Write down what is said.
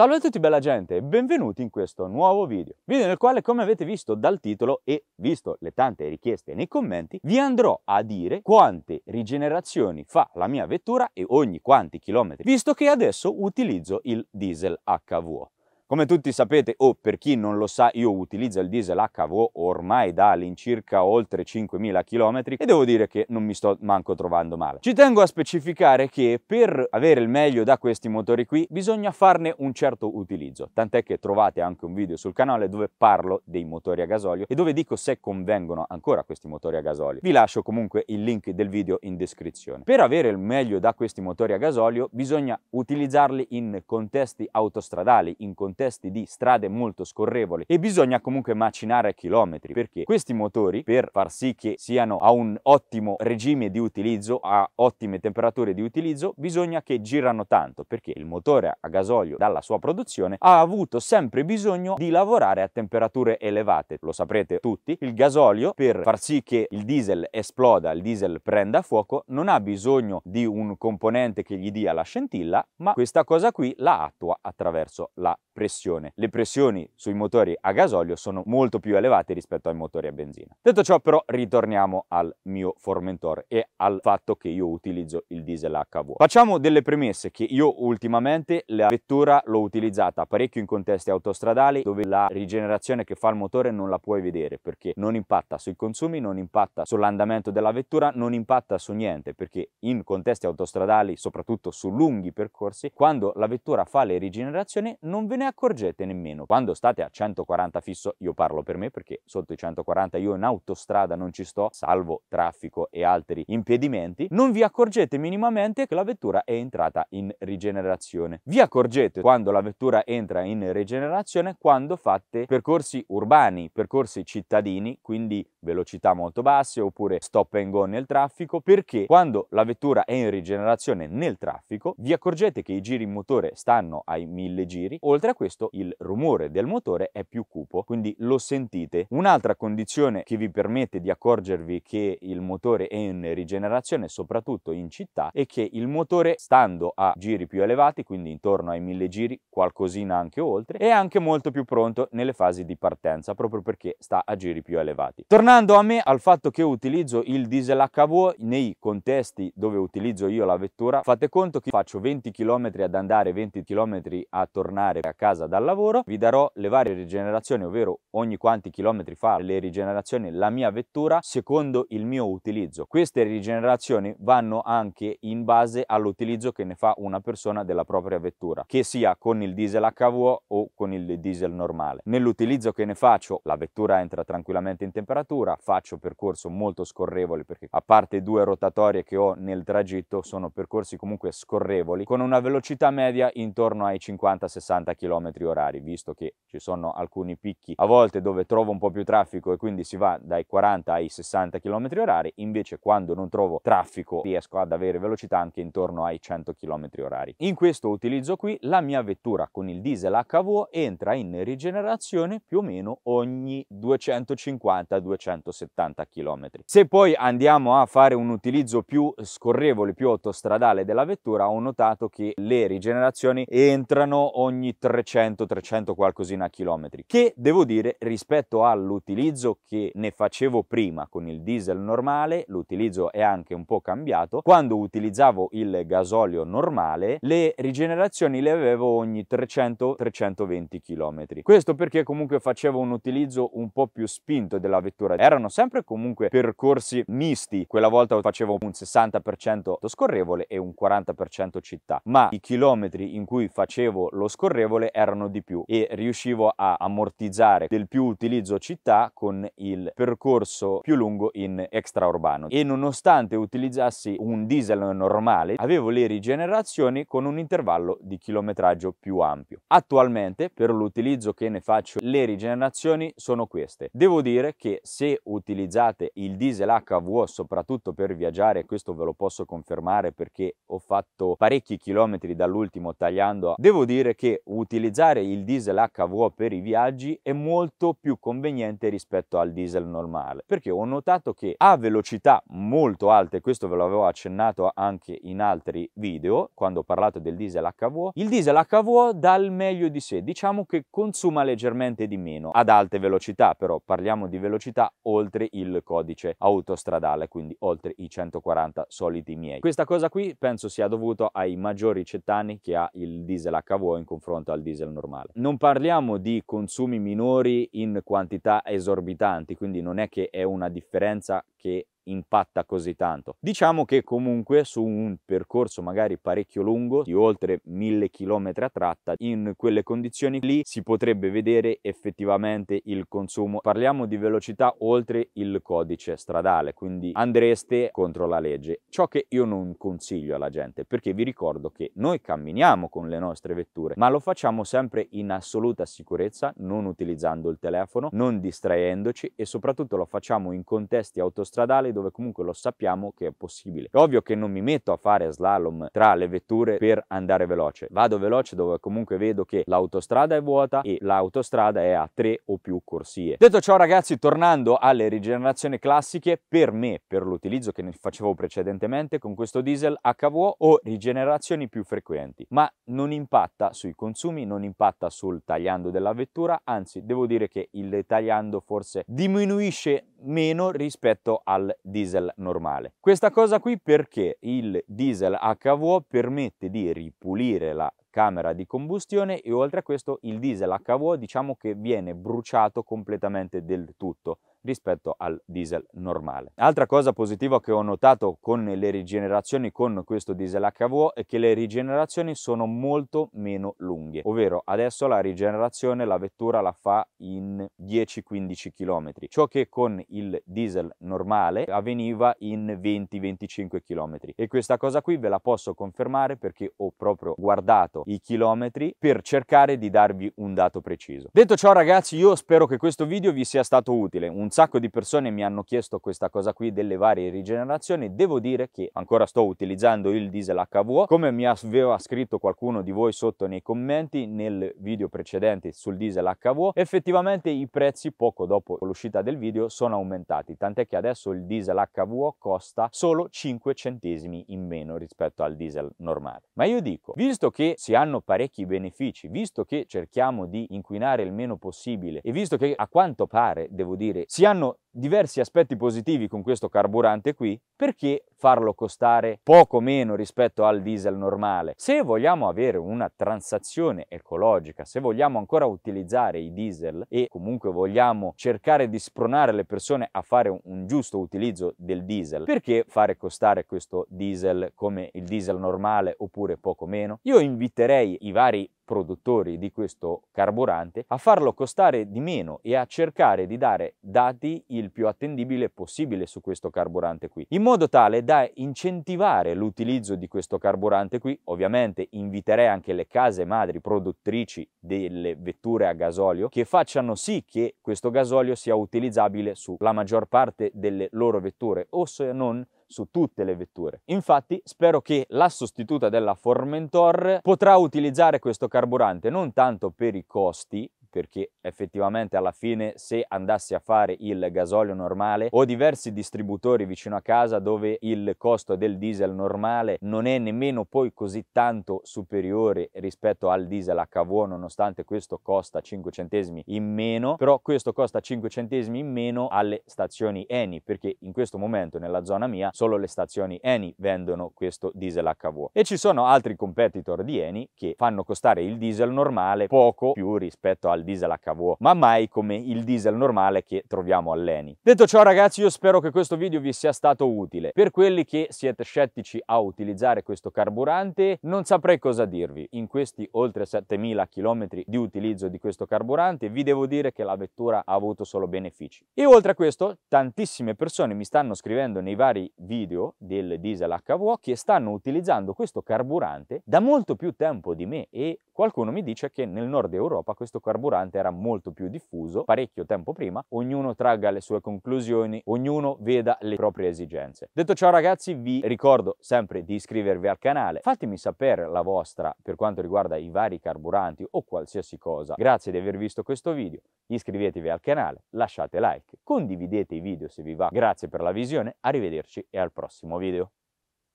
Salve a tutti bella gente e benvenuti in questo nuovo video, video nel quale come avete visto dal titolo e visto le tante richieste nei commenti vi andrò a dire quante rigenerazioni fa la mia vettura e ogni quanti chilometri, visto che adesso utilizzo il diesel HVO. Come tutti sapete, o per chi non lo sa, io utilizzo il diesel HV ormai da all'incirca oltre 5.000 km e devo dire che non mi sto manco trovando male. Ci tengo a specificare che per avere il meglio da questi motori qui bisogna farne un certo utilizzo, tant'è che trovate anche un video sul canale dove parlo dei motori a gasolio e dove dico se convengono ancora questi motori a gasolio. Vi lascio comunque il link del video in descrizione. Per avere il meglio da questi motori a gasolio bisogna utilizzarli in contesti autostradali, in contesti contesti di strade molto scorrevoli e bisogna comunque macinare chilometri perché questi motori per far sì che siano a un ottimo regime di utilizzo, a ottime temperature di utilizzo, bisogna che girano tanto perché il motore a gasolio dalla sua produzione ha avuto sempre bisogno di lavorare a temperature elevate. Lo saprete tutti, il gasolio per far sì che il diesel esploda, il diesel prenda fuoco, non ha bisogno di un componente che gli dia la scintilla, ma questa cosa qui la attua attraverso la pressione. Le pressioni sui motori a gasolio sono molto più elevate rispetto ai motori a benzina. Detto ciò però ritorniamo al mio Formentor e al fatto che io utilizzo il diesel HV. Facciamo delle premesse che io ultimamente la vettura l'ho utilizzata parecchio in contesti autostradali dove la rigenerazione che fa il motore non la puoi vedere perché non impatta sui consumi, non impatta sull'andamento della vettura, non impatta su niente perché in contesti autostradali, soprattutto su lunghi percorsi, quando la vettura fa le rigenerazioni non ve ne accorgete nemmeno. Quando state a 140 fisso, io parlo per me perché sotto i 140 io in autostrada non ci sto, salvo traffico e altri impedimenti, non vi accorgete minimamente che la vettura è entrata in rigenerazione. Vi accorgete quando la vettura entra in rigenerazione quando fate percorsi urbani, percorsi cittadini, quindi velocità molto basse oppure stop and go nel traffico perché quando la vettura è in rigenerazione nel traffico vi accorgete che i giri in motore stanno ai mille giri oltre a questo il rumore del motore è più cupo quindi lo sentite un'altra condizione che vi permette di accorgervi che il motore è in rigenerazione soprattutto in città è che il motore stando a giri più elevati quindi intorno ai mille giri qualcosina anche oltre è anche molto più pronto nelle fasi di partenza proprio perché sta a giri più elevati Tornando Tornando a me, al fatto che utilizzo il diesel HV nei contesti dove utilizzo io la vettura, fate conto che faccio 20 km ad andare, 20 km a tornare a casa dal lavoro, vi darò le varie rigenerazioni, ovvero ogni quanti chilometri fa le rigenerazioni la mia vettura secondo il mio utilizzo. Queste rigenerazioni vanno anche in base all'utilizzo che ne fa una persona della propria vettura, che sia con il diesel HV o con il diesel normale. Nell'utilizzo che ne faccio, la vettura entra tranquillamente in temperatura, curvatura, faccio percorso molto scorrevole perché a parte due rotatorie che ho nel tragitto sono percorsi comunque scorrevoli con una velocità media intorno ai 50-60 km orari, visto che ci sono alcuni picchi a volte dove trovo un po' più traffico e quindi si va dai 40 ai 60 km orari, invece quando non trovo traffico riesco ad avere velocità anche intorno ai 100 km orari. In questo utilizzo qui la mia vettura con il diesel HV entra in rigenerazione più o meno ogni 250-200 270 km. Se poi andiamo a fare un utilizzo più scorrevole, più autostradale della vettura, ho notato che le rigenerazioni entrano ogni 300-300 qualcosina chilometri, che devo dire rispetto all'utilizzo che ne facevo prima con il diesel normale, l'utilizzo è anche un po' cambiato, quando utilizzavo il gasolio normale, le rigenerazioni le avevo ogni 300-320 km. Questo perché comunque facevo un utilizzo un po' più spinto della vettura erano sempre comunque percorsi misti. Quella volta facevo un 60% scorrevole e un 40% città, ma i chilometri in cui facevo lo scorrevole erano di più e riuscivo a ammortizzare del più utilizzo città con il percorso più lungo in extraurbano. E nonostante utilizzassi un diesel normale, avevo le rigenerazioni con un intervallo di chilometraggio più ampio. Attualmente, per l'utilizzo che ne faccio, le rigenerazioni sono queste. Devo dire che se utilizzate il diesel HVO soprattutto per viaggiare, questo ve lo posso confermare perché ho fatto parecchi chilometri dall'ultimo tagliando, devo dire che utilizzare il diesel HVO per i viaggi è molto più conveniente rispetto al diesel normale perché ho notato che a velocità molto alte, questo ve l'avevo accennato anche in altri video quando ho parlato del diesel HVO, il diesel HVO dà il meglio di sé, diciamo che consuma leggermente di meno ad alte velocità, però parliamo di velocità oltre il codice autostradale, quindi oltre i 140 soliti miei. Questa cosa qui penso sia dovuto ai maggiori cettanni che ha il diesel HVO in confronto al diesel normale. Non parliamo di consumi minori in quantità esorbitanti, quindi non è che è una differenza che impatta così tanto. Diciamo che comunque su un percorso magari parecchio lungo, di oltre mille chilometri a tratta, in quelle condizioni lì si potrebbe vedere effettivamente il consumo. Parliamo di velocità oltre il codice stradale, quindi andreste contro la legge. Ciò che io non consiglio alla gente, perché vi ricordo che noi camminiamo con le nostre vetture, ma lo facciamo sempre in assoluta sicurezza, non utilizzando il telefono, non distraendoci e soprattutto lo facciamo in contesti autostradali stradale dove comunque lo sappiamo che è possibile. È ovvio che non mi metto a fare slalom tra le vetture per andare veloce, vado veloce dove comunque vedo che l'autostrada è vuota e l'autostrada è a tre o più corsie. Detto ciò ragazzi, tornando alle rigenerazioni classiche, per me, per l'utilizzo che ne facevo precedentemente con questo diesel HVO ho rigenerazioni più frequenti, ma non impatta sui consumi, non impatta sul tagliando della vettura, anzi devo dire che il tagliando forse diminuisce meno rispetto al diesel normale. Questa cosa qui perché il diesel HVO permette di ripulire la camera di combustione e oltre a questo il diesel HVO diciamo che viene bruciato completamente del tutto rispetto al diesel normale. Altra cosa positiva che ho notato con le rigenerazioni con questo diesel HVO è che le rigenerazioni sono molto meno lunghe, ovvero adesso la rigenerazione la vettura la fa in 10-15 km, ciò che con il diesel normale avveniva in 20-25 km e questa cosa qui ve la posso confermare perché ho proprio guardato i chilometri per cercare di darvi un dato preciso. Detto ciò ragazzi io spero che questo video vi sia stato utile, un un sacco di persone mi hanno chiesto questa cosa qui delle varie rigenerazioni, devo dire che ancora sto utilizzando il diesel HVO, come mi aveva scritto qualcuno di voi sotto nei commenti nel video precedente sul diesel HVO, effettivamente i prezzi poco dopo l'uscita del video sono aumentati, tant'è che adesso il diesel HVO costa solo 5 centesimi in meno rispetto al diesel normale. Ma io dico, visto che si hanno parecchi benefici, visto che cerchiamo di inquinare il meno possibile e visto che a quanto pare, devo dire, si si hanno diversi aspetti positivi con questo carburante qui, perché farlo costare poco meno rispetto al diesel normale? Se vogliamo avere una transazione ecologica, se vogliamo ancora utilizzare i diesel e comunque vogliamo cercare di spronare le persone a fare un, un giusto utilizzo del diesel, perché fare costare questo diesel come il diesel normale oppure poco meno? Io inviterei i vari produttori di questo carburante a farlo costare di meno e a cercare di dare dati il più attendibile possibile su questo carburante qui, in modo tale da incentivare l'utilizzo di questo carburante qui. Ovviamente inviterei anche le case madri produttrici delle vetture a gasolio che facciano sì che questo gasolio sia utilizzabile sulla maggior parte delle loro vetture o se non su tutte le vetture. Infatti spero che la sostituta della Formentor potrà utilizzare questo carburante non tanto per i costi perché effettivamente alla fine se andassi a fare il gasolio normale ho diversi distributori vicino a casa dove il costo del diesel normale non è nemmeno poi così tanto superiore rispetto al diesel HV nonostante questo costa 5 centesimi in meno però questo costa 5 centesimi in meno alle stazioni Eni perché in questo momento nella zona mia solo le stazioni Eni vendono questo diesel HV e ci sono altri competitor di Eni che fanno costare il diesel normale poco più rispetto al al diesel HVO, ma mai come il diesel normale che troviamo all'ENI. Detto ciò ragazzi, io spero che questo video vi sia stato utile. Per quelli che siete scettici a utilizzare questo carburante, non saprei cosa dirvi. In questi oltre 7000 km di utilizzo di questo carburante, vi devo dire che la vettura ha avuto solo benefici. E oltre a questo, tantissime persone mi stanno scrivendo nei vari video del diesel HVO che stanno utilizzando questo carburante da molto più tempo di me e qualcuno mi dice che nel nord Europa questo carburante carburante era molto più diffuso parecchio tempo prima, ognuno tragga le sue conclusioni, ognuno veda le proprie esigenze. Detto ciò ragazzi vi ricordo sempre di iscrivervi al canale, fatemi sapere la vostra per quanto riguarda i vari carburanti o qualsiasi cosa. Grazie di aver visto questo video, iscrivetevi al canale, lasciate like, condividete i video se vi va. Grazie per la visione, arrivederci e al prossimo video.